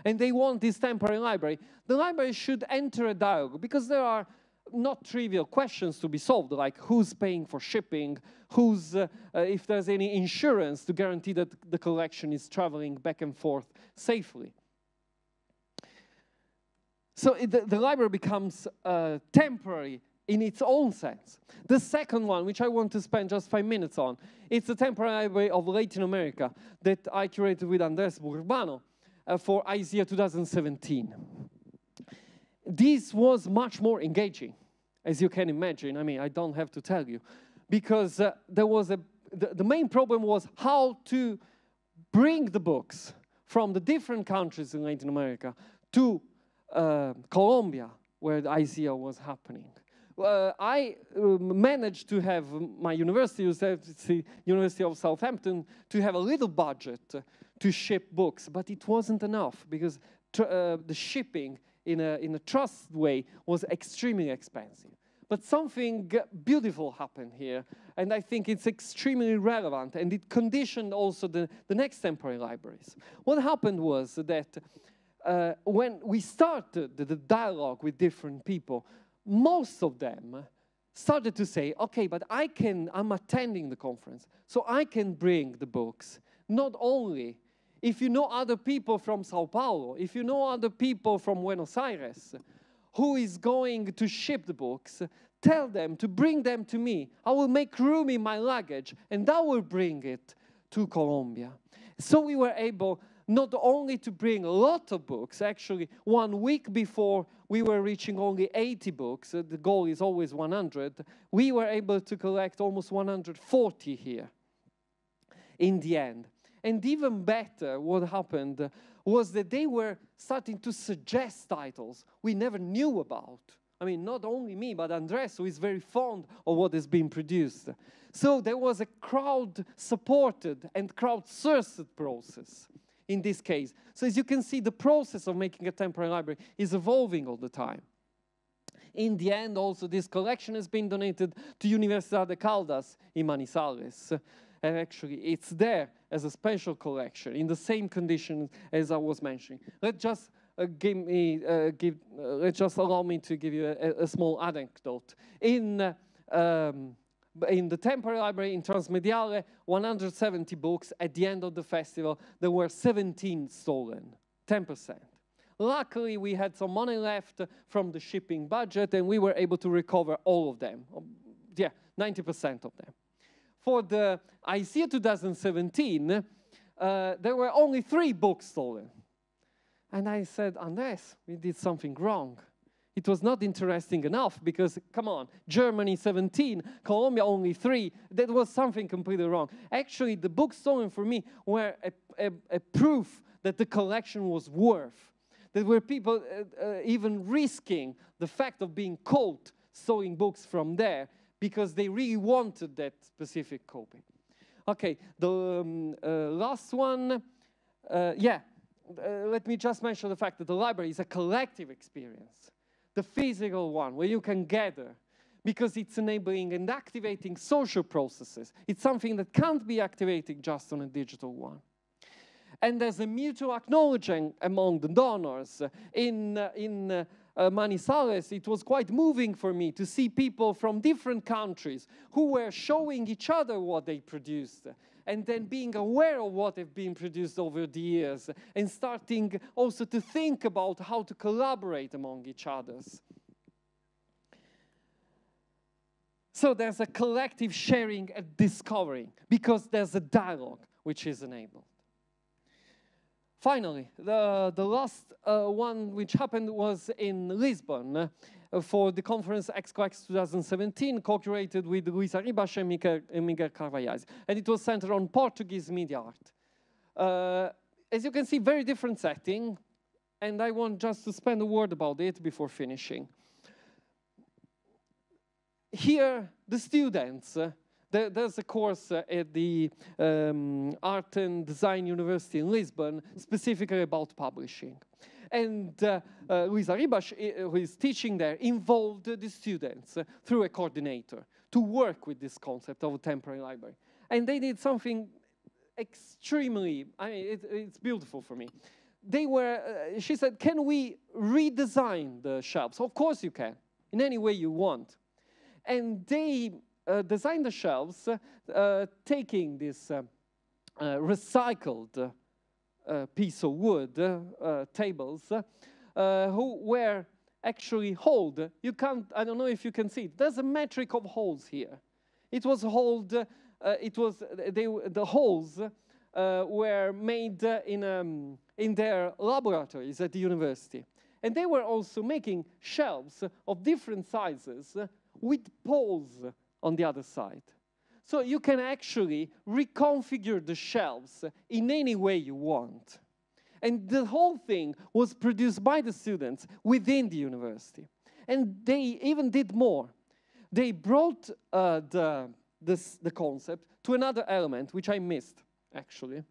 and they want this temporary library. The library should enter a dialogue because there are not trivial questions to be solved, like who's paying for shipping, who's, uh, uh if there's any insurance to guarantee that the collection is traveling back and forth safely. So it, the, the, library becomes uh, temporary in its own sense. The second one, which I want to spend just five minutes on, it's the temporary library of Latin America that I curated with Andres Burbano uh, for ISEA 2017. This was much more engaging, as you can imagine. I mean, I don't have to tell you, because uh, there was a the, the main problem was how to bring the books from the different countries in Latin America to um, Colombia, where the ICO was happening. Uh, I uh, managed to have my university, University of Southampton, to have a little budget to ship books, but it wasn't enough because uh, the shipping in a, in a trust way was extremely expensive. But something beautiful happened here, and I think it's extremely relevant, and it conditioned also the, the next temporary libraries. What happened was that uh, when we started the dialogue with different people, most of them started to say, okay, but I can, I'm attending the conference, so I can bring the books. Not only if you know other people from Sao Paulo, if you know other people from Buenos Aires, who is going to ship the books, tell them to bring them to me. I will make room in my luggage and I will bring it to Colombia. So we were able not only to bring a lot of books, actually, one week before we were reaching only 80 books, uh, the goal is always 100, we were able to collect almost 140 here in the end. And even better, what happened was that they were starting to suggest titles we never knew about. I mean, not only me, but Andres, who is very fond of what is being produced. So there was a crowd supported and crowd sourced process in this case. So as you can see, the process of making a temporary library is evolving all the time. In the end, also, this collection has been donated to Universidad de Caldas in Manizales. And actually, it's there as a special collection in the same conditions as I was mentioning. Let's just uh, give me, uh, give, uh, just allow me to give you a, a small anecdote. In um, in the temporary library in Transmediale, 170 books. At the end of the festival, there were 17 stolen, 10%. Luckily, we had some money left from the shipping budget, and we were able to recover all of them. Um, yeah, 90% of them. For the ICEA 2017, uh, there were only three books stolen. And I said, unless we did something wrong it was not interesting enough because, come on, Germany 17, Colombia only three. That was something completely wrong. Actually, the books stolen for me were a, a, a proof that the collection was worth. There were people uh, uh, even risking the fact of being caught selling books from there because they really wanted that specific copy. Okay, the um, uh, last one, uh, yeah, uh, let me just mention the fact that the library is a collective experience the physical one where you can gather because it's enabling and activating social processes. It's something that can't be activated just on a digital one. And there's a mutual acknowledging among the donors. In, uh, in uh, uh Manizales, it was quite moving for me to see people from different countries who were showing each other what they produced and then being aware of what have been produced over the years and starting also to think about how to collaborate among each others. So there's a collective sharing and discovering because there's a dialogue which is enabled. Finally, the, the last uh, one which happened was in Lisbon uh, for the conference XCOX 2017, co-curated with Luisa Ribas and Miguel, and Miguel Carvalhais. And it was centered on Portuguese media art. Uh, as you can see, very different setting, and I want just to spend a word about it before finishing. Here, the students, uh, there, there's a course uh, at the um, Art and Design University in Lisbon, specifically about publishing. And uh, uh, Luisa Ribas, eh, who is teaching there, involved the students uh, through a coordinator to work with this concept of a temporary library. And they did something extremely, I mean, it, it's beautiful for me. They were, uh, she said, can we redesign the shelves? Of course you can, in any way you want. And they uh, designed the shelves uh, uh, taking this uh, recycled piece of wood uh, tables, uh, who were actually hold. You can't, I don't know if you can see it. There's a metric of holes here. It was hold, uh, it was, they, the holes were made in, um, in their laboratories at the university. And they were also making shelves of different sizes with poles on the other side. So you can actually reconfigure the shelves in any way you want. And the whole thing was produced by the students within the university. And they even did more. They brought uh, the, this, the concept to another element, which I missed, actually,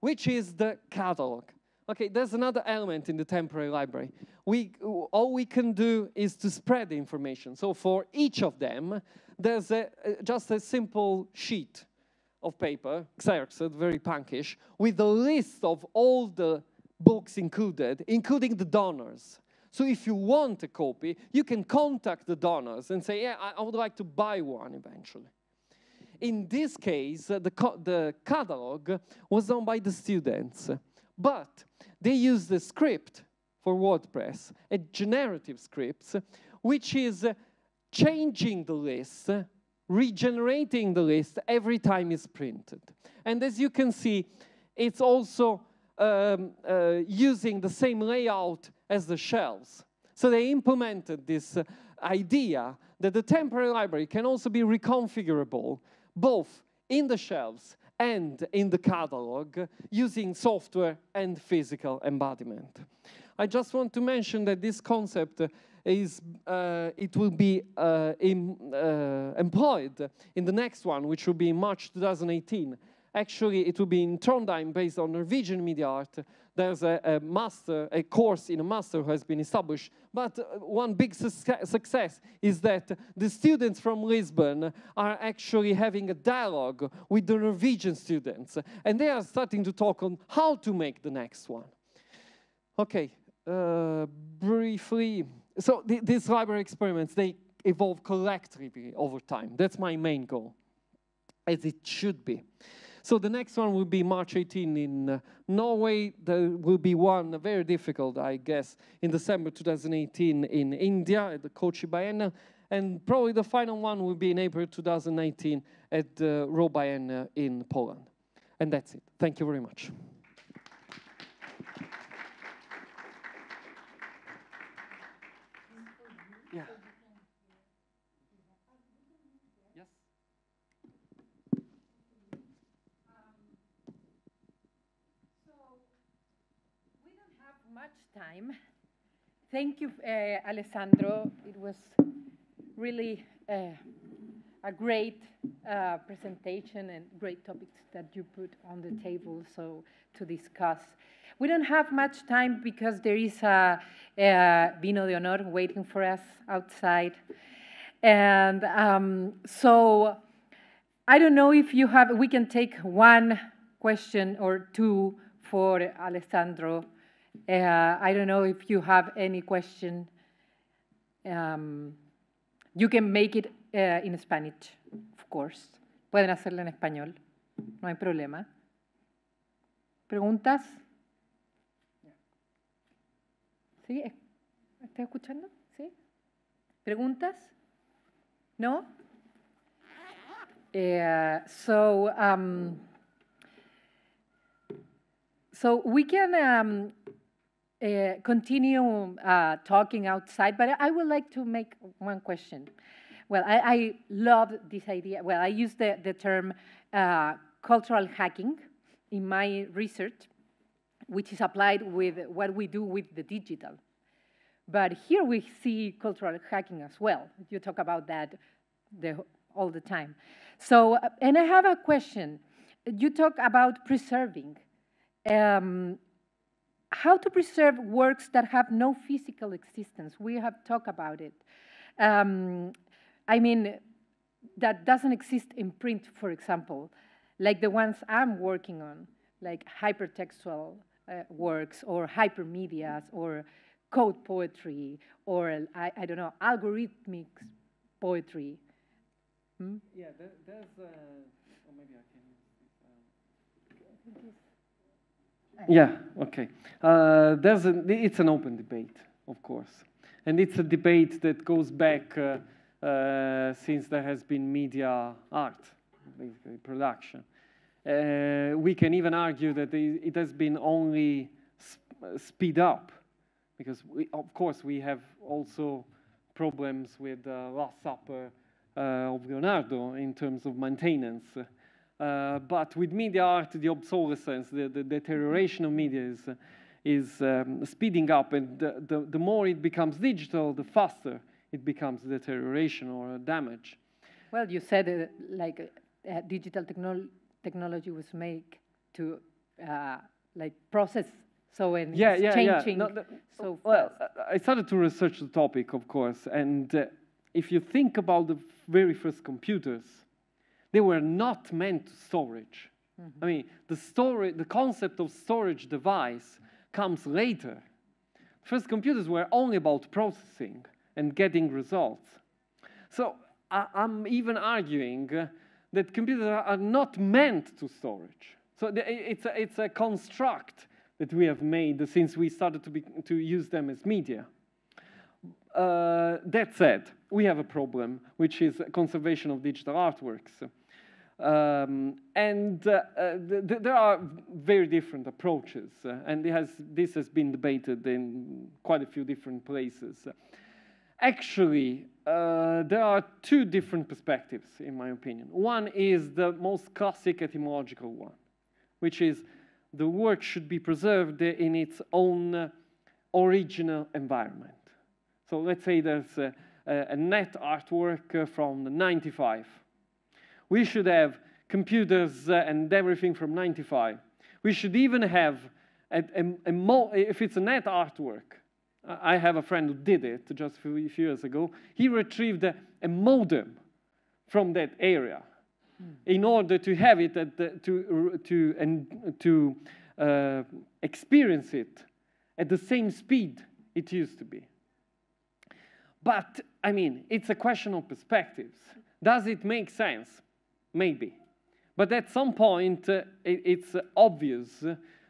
which is the catalog. Okay, there's another element in the temporary library. We, all we can do is to spread the information. So for each of them, there's a, uh, just a simple sheet of paper, very punkish, with a list of all the books included, including the donors. So if you want a copy, you can contact the donors and say, yeah, I, would like to buy one eventually. In this case, uh, the, the catalog was done by the students, but they used a script for WordPress, a generative script, which is uh, changing the list, regenerating the list every time it's printed. And as you can see, it's also um, uh, using the same layout as the shelves. So they implemented this uh, idea that the temporary library can also be reconfigurable, both in the shelves and in the catalog, using software and physical embodiment. I just want to mention that this concept uh, is, uh, it will be uh, uh, employed in the next one, which will be in March 2018. Actually, it will be in Trondheim based on Norwegian media art. There's a, a master, a course in a master who has been established. But uh, one big su success is that the students from Lisbon are actually having a dialogue with the Norwegian students. And they are starting to talk on how to make the next one. Okay, uh, briefly, so th these library experiments, they evolve collectively over time. That's my main goal, as it should be. So the next one will be March 18 in uh, Norway. There will be one very difficult, I guess, in December 2018 in India at the Kochi Biennial. And probably the final one will be in April 2019 at the uh, Biennial in Poland. And that's it. Thank you very much. time. Thank you, uh, Alessandro. It was really uh, a great uh, presentation and great topics that you put on the table so to discuss. We don't have much time because there is a, a vino de honor waiting for us outside. And um, so I don't know if you have, we can take one question or two for Alessandro uh, I don't know if you have any question. Um, you can make it uh, in Spanish, of course. Pueden hacerlo en español, no hay problema. ¿Preguntas? ¿Sí? ¿Estás escuchando? ¿Sí? ¿Preguntas? ¿No? Uh, so, um, so we can um, Eh, continue uh, talking outside, but I would like to make one question. Well, I, I love this idea. Well, I use the, the term uh, cultural hacking in my research, which is applied with what we do with the digital. But here we see cultural hacking as well. You talk about that the, all the time. So, uh, and I have a question. You talk about preserving. Um, how to preserve works that have no physical existence. We have talked about it. Um, I mean, that doesn't exist in print, for example, like the ones I'm working on, like hypertextual uh, works or hypermedias or code poetry or, I, I don't know, algorithmic poetry. Hmm? Yeah, there, there's, uh, maybe I can. Uh, yeah, okay. Uh, there's it's an open debate, of course. And it's a debate that goes back uh, uh, since there has been media art, basically, production. Uh, we can even argue that it has been only sp speed up, because, we, of course, we have also problems with the uh, Last Supper uh, of Leonardo in terms of maintenance. Uh, but with media art, the obsolescence, the, the deterioration of media is, is um, speeding up. And the, the, the, more it becomes digital, the faster it becomes deterioration or damage. Well, you said uh, like uh, digital technol technology was made to uh, like process so when yeah, it's yeah, changing yeah. No, the, so well, fast. I started to research the topic, of course. And uh, if you think about the very first computers, they were not meant to storage. Mm-hmm. I mean, the, the concept of storage device comes later. First computers were only about processing and getting results. So I, am even arguing uh, that computers are not meant to storage. So it's a, it's a construct that we have made since we started to, be, to use them as media. Uh, that said, we have a problem, which is conservation of digital artworks. Um, and uh, uh, th there are very different approaches, uh, and has, this has been debated in quite a few different places. Actually, uh, there are two different perspectives, in my opinion. One is the most classic etymological one, which is the work should be preserved in its own original environment. So let's say there's a, a net artwork from the 95 we should have computers uh, and everything from 95. We should even have, a, a, a if it's a net artwork, I have a friend who did it just a few years ago. He retrieved a, a modem from that area mm. in order to have it the, to, to, and to uh, experience it at the same speed it used to be. But, I mean, it's a question of perspectives. Does it make sense? Maybe. But at some point, uh, it, it's obvious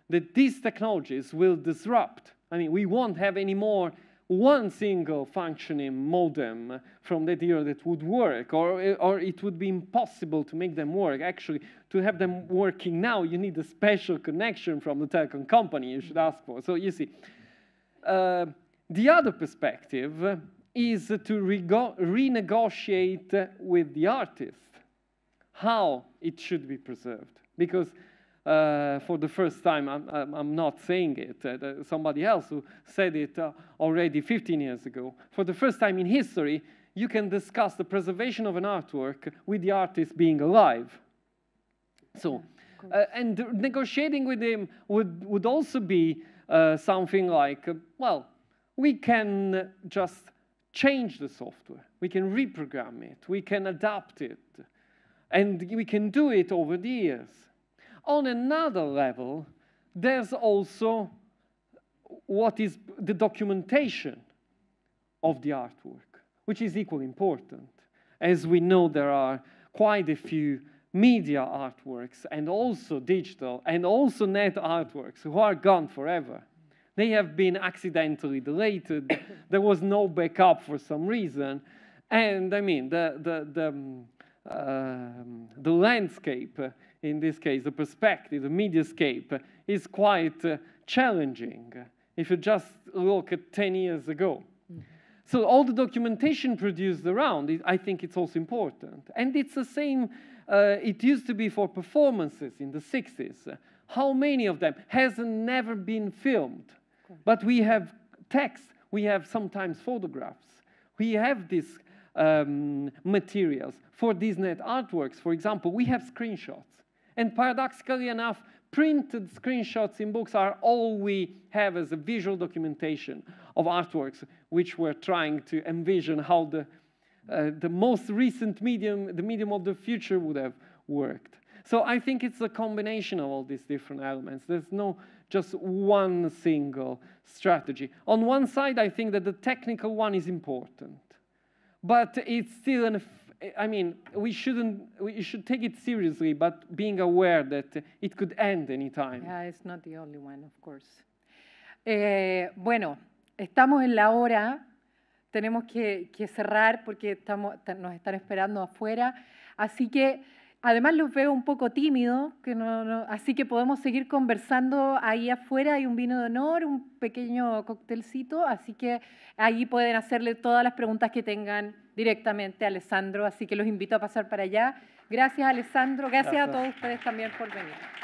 that these technologies will disrupt. I mean, we won't have any more one single functioning modem from that era that would work, or, or it would be impossible to make them work. Actually, to have them working now, you need a special connection from the telecom company you should ask for. So you see, uh, the other perspective is to renegotiate with the artist how it should be preserved. Because uh, for the first time, I'm, I'm not saying it, uh, somebody else who said it uh, already 15 years ago. For the first time in history, you can discuss the preservation of an artwork with the artist being alive. So, uh, and negotiating with him would, would also be uh, something like, uh, well, we can just change the software. We can reprogram it. We can adapt it. And we can do it over the years. On another level, there's also what is the documentation of the artwork, which is equally important. As we know, there are quite a few media artworks and also digital and also net artworks who are gone forever. They have been accidentally deleted. there was no backup for some reason. And I mean, the, the, the, um, um, the landscape, in this case, the perspective, the mediascape, is quite uh, challenging if you just look at 10 years ago. Mm-hmm. So all the documentation produced around, it, I think it's also important. And it's the same, uh, it used to be for performances in the 60s. How many of them has never been filmed? Okay. But we have text, we have sometimes photographs. We have this um, materials, for these net artworks, for example, we have screenshots. And paradoxically enough, printed screenshots in books are all we have as a visual documentation of artworks, which we're trying to envision how the, uh, the most recent medium, the medium of the future would have worked. So I think it's a combination of all these different elements. There's no just one single strategy. On one side, I think that the technical one is important but it's still an I mean, we shouldn't, we should take it seriously, but being aware that it could end any time. Yeah, it's not the only one, of course. Eh, bueno, estamos en la hora, tenemos que, que cerrar porque estamos, nos están esperando afuera, así que Además los veo un poco tímidos, así que podemos seguir conversando ahí afuera. Hay un vino de honor, un pequeño cóctelcito, así que ahí pueden hacerle todas las preguntas que tengan directamente a Alessandro, así que los invito a pasar para allá. Gracias Alessandro, gracias. a todos ustedes también por venir.